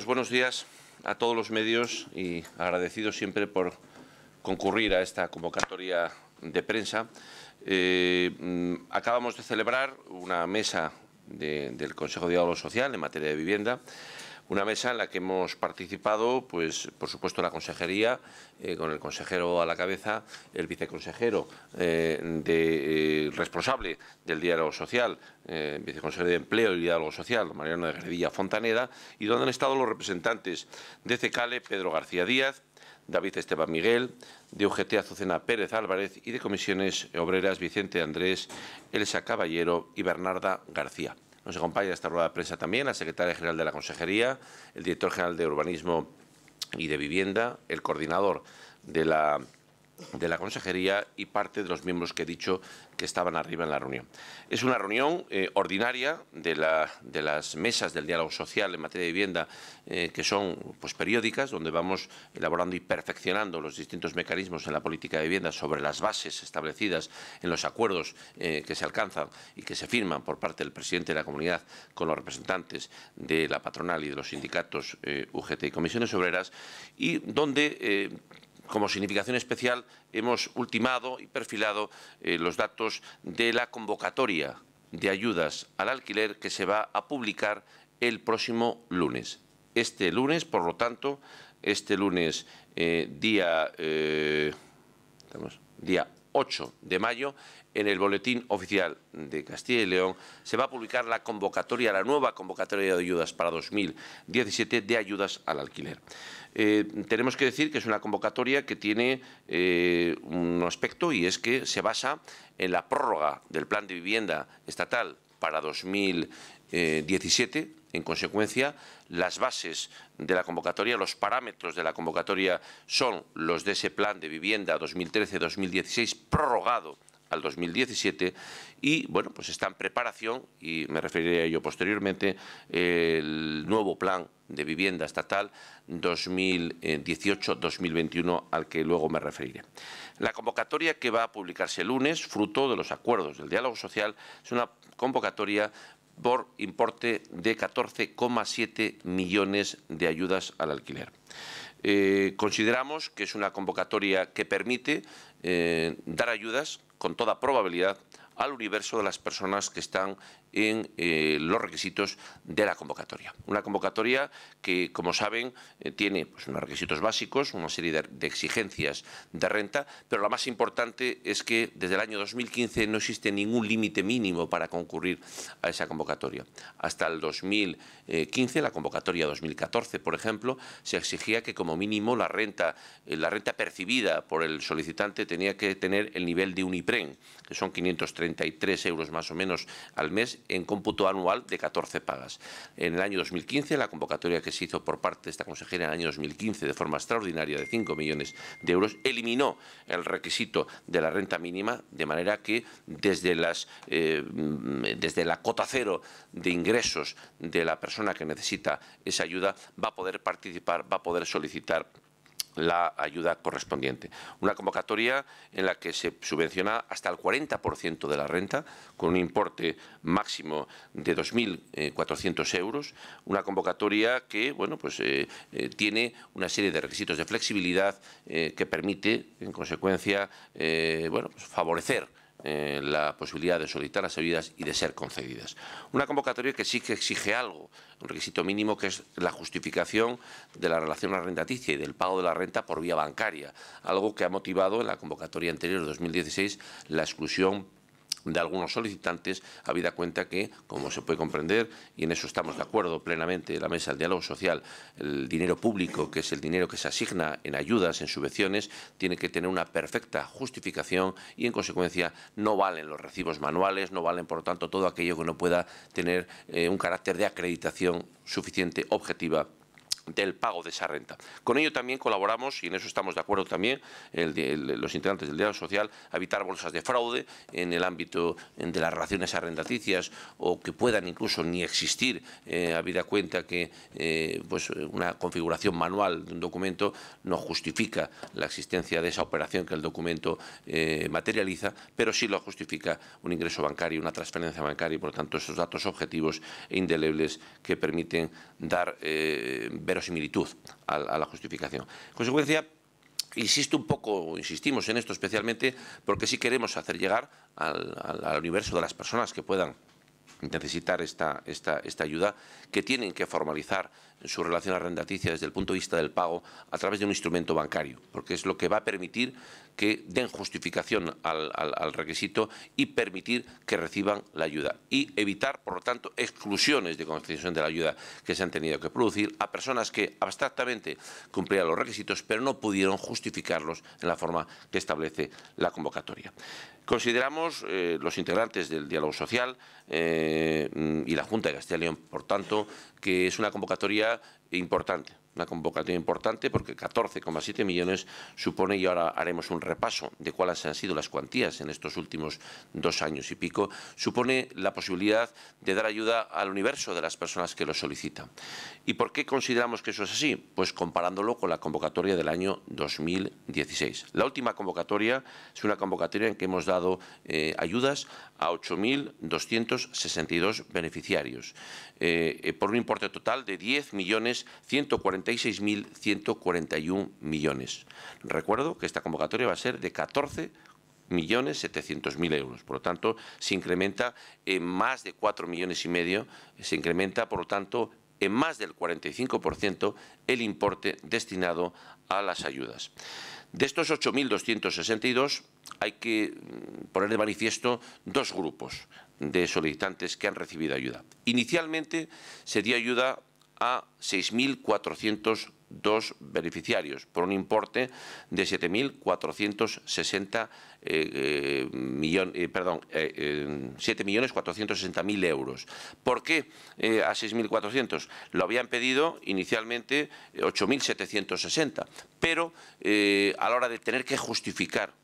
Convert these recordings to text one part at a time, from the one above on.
Pues buenos días a todos los medios y agradecidos siempre por concurrir a esta convocatoria de prensa. Eh, mm, acabamos de celebrar una mesa del Consejo de Diálogo Social en materia de vivienda una mesa en la que hemos participado, pues, por supuesto, la consejería, eh, con el consejero a la cabeza, el viceconsejero eh, de, eh, responsable del diálogo social, viceconsejero de Empleo y Diálogo Social, Mariano de Gredilla Fontaneda, y donde han estado los representantes de CECALE, Pedro García Díaz, David Esteban Miguel, de UGT Azucena Pérez Álvarez y de Comisiones Obreras Vicente Andrés, Elsa Caballero y Bernarda García. Nos acompaña esta rueda de prensa también la secretaria general de la Consejería, el director general de Urbanismo y de Vivienda, el coordinador de la de la consejería y parte de los miembros que he dicho que estaban arriba en la reunión. Es una reunión eh, ordinaria de, la, de, las mesas del diálogo social en materia de vivienda, eh, que son pues, periódicas, donde vamos elaborando y perfeccionando los distintos mecanismos en la política de vivienda sobre las bases establecidas en los acuerdos eh, que se alcanzan y que se firman por parte del presidente de la comunidad con los representantes de la patronal y de los sindicatos UGT y comisiones obreras, y donde como significación especial hemos ultimado y perfilado eh, los datos de la convocatoria de ayudas al alquiler que se va a publicar el próximo lunes. Este lunes, por lo tanto, este lunes eh, día, eh, día 8 de mayo en el Boletín Oficial de Castilla y León se va a publicar la convocatoria, la nueva convocatoria de ayudas para 2017 de ayudas al alquiler. Eh, tenemos que decir que es una convocatoria que tiene eh, un aspecto y es que se basa en la prórroga del plan de vivienda estatal para 2017. En consecuencia, las bases de la convocatoria, los parámetros de la convocatoria son los de ese plan de vivienda 2013-2016 prorrogado al 2017 y bueno, pues está en preparación y me referiré a ello posteriormente el nuevo plan de vivienda estatal 2018-2021 al que luego me referiré. La convocatoria que va a publicarse el lunes, fruto de los acuerdos del diálogo social, es una convocatoria por importe de 14,7 millones de ayudas al alquiler. Eh, consideramos que es una convocatoria que permite eh, dar ayudas con toda probabilidad al universo de las personas que están en eh, los requisitos de la convocatoria. Una convocatoria que, como saben, eh, tiene pues, unos requisitos básicos, una serie de, exigencias de renta, pero la más importante es que desde el año 2015 no existe ningún límite mínimo para concurrir a esa convocatoria. Hasta el 2015, la convocatoria 2014, por ejemplo, se exigía que como mínimo la renta, eh, la renta percibida por el solicitante tenía que tener el nivel de un Unipren, que son 533 euros más o menos al mes en cómputo anual de 14 pagas. En el año 2015, la convocatoria que se hizo por parte de esta consejera en el año 2015 de forma extraordinaria de 5 millones de euros eliminó el requisito de la renta mínima de manera que desde, eh, desde la cota cero de ingresos de la persona que necesita esa ayuda va a poder participar, va a poder solicitar la ayuda correspondiente. Una convocatoria en la que se subvenciona hasta el 40% de la renta, con un importe máximo de 2.400 euros. Una convocatoria que bueno, pues, eh, eh, tiene una serie de requisitos de flexibilidad eh, que permite, en consecuencia, bueno, pues, favorecer eh, la posibilidad de solicitar las ayudas y de ser concedidas. Una convocatoria que sí que exige algo, un requisito mínimo que es la justificación de la relación arrendaticia y del pago de la renta por vía bancaria, algo que ha motivado en la convocatoria anterior de 2016 la exclusión de algunos solicitantes, habida cuenta que, como se puede comprender, y en eso estamos de acuerdo plenamente, la mesa del diálogo social, el dinero público, que es el dinero que se asigna en ayudas, en subvenciones, tiene que tener una perfecta justificación y, en consecuencia, no valen los recibos manuales, no valen, por lo tanto, todo aquello que no pueda tener eh, un carácter de acreditación suficiente, objetiva del pago de esa renta. Con ello también colaboramos, y en eso estamos de acuerdo también, los integrantes del diálogo social, evitar bolsas de fraude en el ámbito de las relaciones arrendaticias o que puedan incluso ni existir, eh, habida cuenta que eh, pues una configuración manual de un documento no justifica la existencia de esa operación que el documento eh, materializa, pero sí lo justifica un ingreso bancario, una transferencia bancaria y por lo tanto esos datos objetivos e indelebles que permiten dar verosimilitud a, a la justificación. En consecuencia, Insisto un poco, insistimos en esto especialmente, porque sí queremos hacer llegar al universo de las personas que puedan necesitar esta, esta, esta ayuda, que tienen que formalizar su relación arrendaticia desde el punto de vista del pago a través de un instrumento bancario, porque es lo que va a permitir que den justificación al, al, requisito y permitir que reciban la ayuda. Y evitar, por lo tanto, exclusiones de concesión de la ayuda que se han tenido que producir a personas que abstractamente cumplían los requisitos, pero no pudieron justificarlos en la forma que establece la convocatoria. Consideramos, eh, los integrantes del diálogo social eh, y la Junta de Castilla y por tanto, que es una convocatoria importante una convocatoria importante porque 14,7 millones supone, y ahora haremos un repaso de cuáles han sido las cuantías en estos últimos dos años y pico, supone la posibilidad de dar ayuda al universo de las personas que lo solicitan. ¿Y por qué consideramos que eso es así? Pues comparándolo con la convocatoria del año 2016. La última convocatoria es una convocatoria en que hemos dado eh, ayudas a 8.262 beneficiarios, eh, eh, por un importe total de 10.140.000 46.141 millones. Recuerdo que esta convocatoria va a ser de 14.700.000 millones euros. Por lo tanto, se incrementa en más de 4 millones y medio, se incrementa, por lo tanto, en más del 45% el importe destinado a las ayudas. De estos 8.262 hay que poner de manifiesto dos grupos de solicitantes que han recibido ayuda. Inicialmente se dio ayuda a 6.402 beneficiarios, por un importe de 7.460 eh, eh millón, eh, perdón, eh, 7.460.000 eh, euros. ¿Por qué a 6.400? Lo habían pedido inicialmente 8.760, pero a la hora de tener que justificar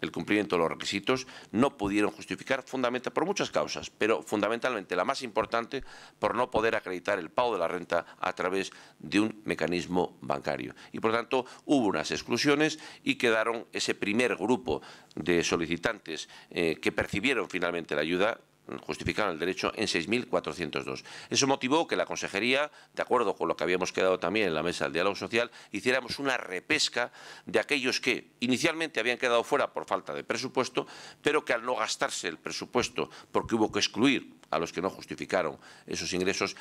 el cumplimiento de los requisitos, no pudieron justificar fundamentalmente por muchas causas, pero fundamentalmente la más importante por no poder acreditar el pago de la renta a través de un mecanismo bancario. Y por tanto hubo unas exclusiones y quedaron ese primer grupo de solicitantes eh, que percibieron finalmente la ayuda justificaron el derecho en 6.402. Eso motivó que la Consejería, de acuerdo con lo que habíamos quedado también en la mesa del diálogo social, hiciéramos una repesca de aquellos que inicialmente habían quedado fuera por falta de presupuesto, pero que al no gastarse el presupuesto, porque hubo que excluir a los que no justificaron esos ingresos,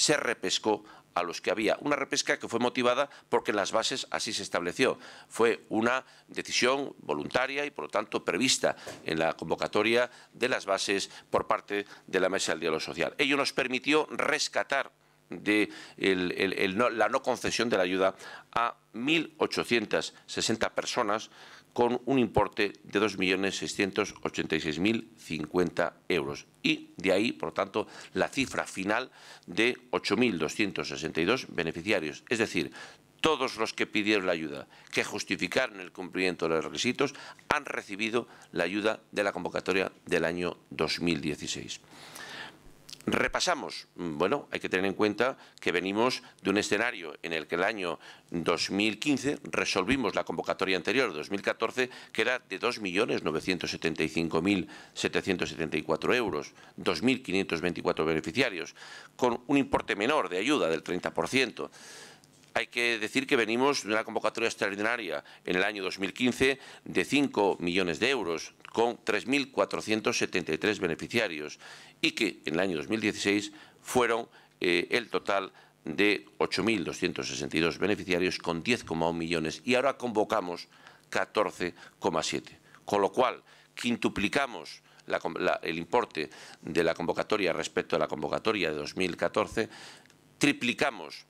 se repescó a los que había. Una repesca que fue motivada porque en las bases así se estableció. Fue una decisión voluntaria y, por lo tanto, prevista en la convocatoria de las bases por parte de la Mesa del Diálogo Social. Ello nos permitió rescatar de la no concesión de la ayuda a 1.860 personas con un importe de 2.686.050 euros. Y de ahí, por lo tanto, la cifra final de 8.262 beneficiarios. Es decir, todos los que pidieron la ayuda, que justificaron el cumplimiento de los requisitos, han recibido la ayuda de la convocatoria del año 2016. Repasamos. Mm, bueno, hay que tener en cuenta que venimos de un escenario en el que el año 2015 resolvimos la convocatoria anterior, 2014, que era de 2.975.774 euros, 2.524 beneficiarios, con un importe menor de ayuda del 30%. Hay que decir que venimos de una convocatoria extraordinaria en el año 2015 de 5 millones de euros con 3.473 beneficiarios y que en el año 2016 fueron eh, el total de 8.262 beneficiarios con 10,1 millones y ahora convocamos 14,7. Con lo cual, quintuplicamos el importe de la convocatoria respecto a la convocatoria de 2014, triplicamos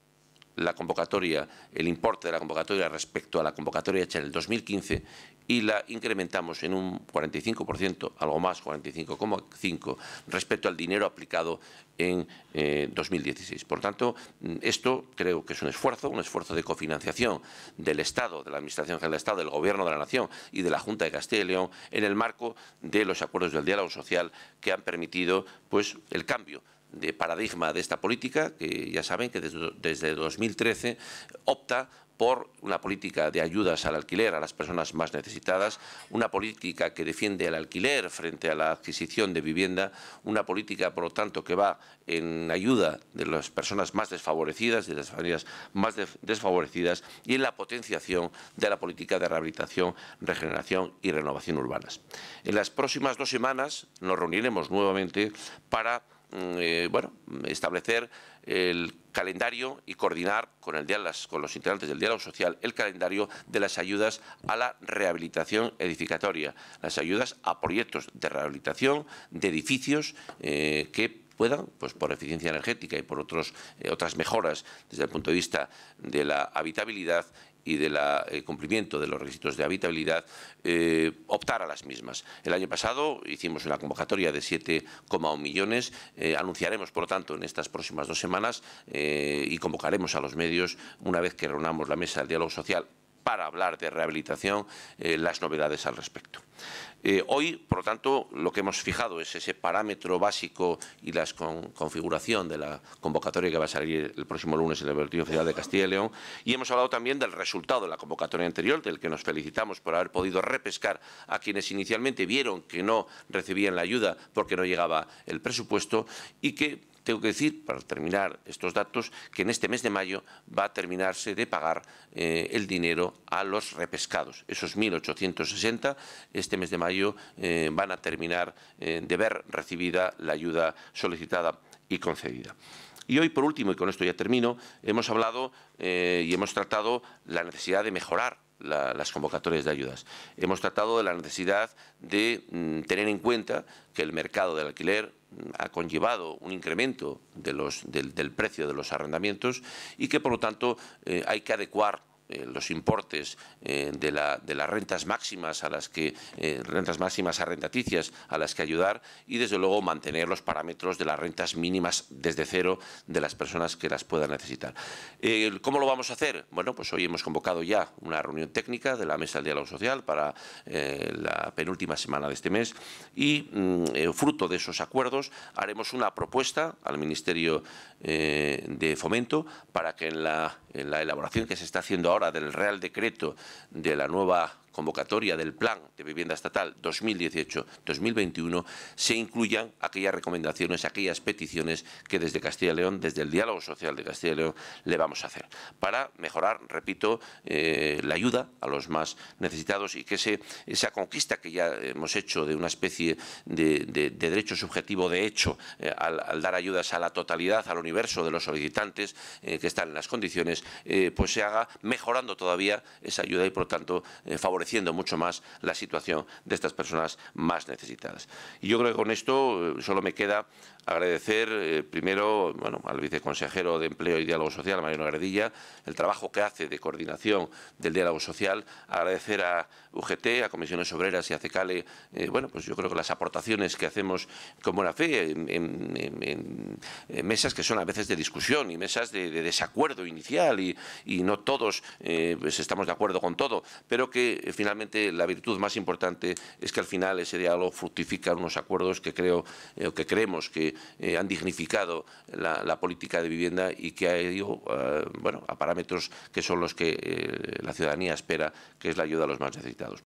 la convocatoria, el importe de la convocatoria respecto a la convocatoria hecha en el 2015 y la incrementamos en un 45%, algo más, 45,5%, respecto al dinero aplicado en 2016. Eh, por tanto, mm, esto creo que es un esfuerzo, un esfuerzo de cofinanciación del Estado, de la Administración General del Estado, del Gobierno de la Nación y de la Junta de Castilla y León en el marco de los acuerdos del diálogo social que han permitido pues, el cambio de paradigma de esta política, que ya saben que desde, 2013 opta por una política de ayudas al alquiler a las personas más necesitadas, una política que defiende el alquiler frente a la adquisición de vivienda, una política, por lo tanto, que va en ayuda de las personas más desfavorecidas, de las familias más desfavorecidas y en la potenciación de la política de rehabilitación, regeneración y renovación urbanas. En las próximas dos semanas nos reuniremos nuevamente para Mm, eh, bueno, establecer el calendario y coordinar con, el diálogo, con los integrantes del diálogo social el calendario de las ayudas a la rehabilitación edificatoria, las ayudas a proyectos de rehabilitación de edificios eh, que puedan, pues por eficiencia energética y por otros, eh, otras mejoras desde el punto de vista de la habitabilidad, y del eh, cumplimiento de los requisitos de habitabilidad, eh, optar a las mismas. El año pasado hicimos una convocatoria de 7,1 millones. Eh, anunciaremos, por lo tanto, en estas próximas dos semanas y convocaremos a los medios, una vez que reunamos la mesa del diálogo social para hablar de rehabilitación eh, las novedades al respecto. Eh, hoy, por lo tanto, lo que hemos fijado es ese parámetro básico y la configuración de la convocatoria que va a salir el próximo lunes en el Partido Federal de Castilla y León. Y hemos hablado también del resultado de la convocatoria anterior, del que nos felicitamos por haber podido repescar a quienes inicialmente vieron que no recibían la ayuda porque no llegaba el presupuesto y que tengo que decir, para terminar estos datos, que en este mes de mayo va a terminarse de pagar eh, el dinero a los repescados. Esos 1.860 este mes de mayo eh, van a terminar eh, de ver recibida la ayuda solicitada y concedida. Y hoy, por último, y con esto ya termino, hemos hablado y hemos tratado la necesidad de mejorar las convocatorias de ayudas. Hemos tratado de la necesidad de mm, tener en cuenta que el mercado del alquiler mm, ha conllevado un incremento del, precio de los arrendamientos y que, por lo tanto, eh, hay que adecuar eh, los importes eh, de, las rentas máximas a las que eh, rentas máximas arrendaticias a las que ayudar y desde luego mantener los parámetros de las rentas mínimas desde cero de las personas que las puedan necesitar. ¿Cómo lo vamos a hacer? Bueno, pues hoy hemos convocado ya una reunión técnica de la mesa del diálogo social para la penúltima semana de este mes y mm, fruto de esos acuerdos haremos una propuesta al Ministerio de Fomento para que en la elaboración que se está haciendo ahora del Real Decreto de la nueva convocatoria del Plan de Vivienda Estatal 2018-2021 se incluyan aquellas recomendaciones, aquellas peticiones que desde Castilla y León, desde el diálogo social de Castilla y León, le vamos a hacer para mejorar, repito, eh, la ayuda a los más necesitados y que esa conquista que ya hemos hecho de una especie de, derecho subjetivo de hecho eh, al, dar ayudas a la totalidad, al universo de los solicitantes eh, que están en las condiciones, pues se haga mejorando todavía esa ayuda y, por lo tanto, favoreciendo mucho más la situación de estas personas más necesitadas. Y yo creo que con esto eh, solo me queda agradecer eh, primero bueno, al viceconsejero de Empleo y Diálogo Social, Mariano Gardilla, el trabajo que hace de coordinación del diálogo social, agradecer a UGT, a Comisiones Obreras y a CECALE, eh, bueno, pues yo creo que las aportaciones que hacemos con buena fe en, mesas que son a veces de discusión y mesas de, desacuerdo inicial y, no todos pues estamos de acuerdo con todo, pero que eh, finalmente la virtud más importante es que al final ese diálogo fructifica unos acuerdos que creo eh, que creemos que eh, han dignificado la, política de vivienda y que ha ido bueno, a parámetros que son los que la ciudadanía espera, que es la ayuda a los más necesitados.